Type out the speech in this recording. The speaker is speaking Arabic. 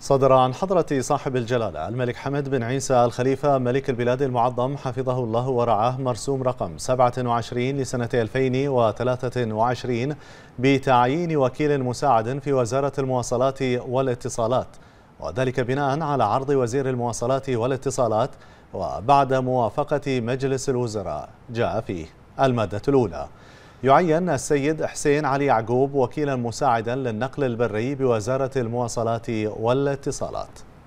صدر عن حضرة صاحب الجلالة الملك حمد بن عيسى الخليفة ملك البلاد المعظم حفظه الله ورعاه مرسوم رقم 27 لسنة 2023 بتعيين وكيل مساعد في وزارة المواصلات والاتصالات وذلك بناء على عرض وزير المواصلات والاتصالات وبعد موافقة مجلس الوزراء جاء فيه المادة الأولى يعين السيد حسين علي يعقوب وكيلا مساعدا للنقل البري بوزارة المواصلات والاتصالات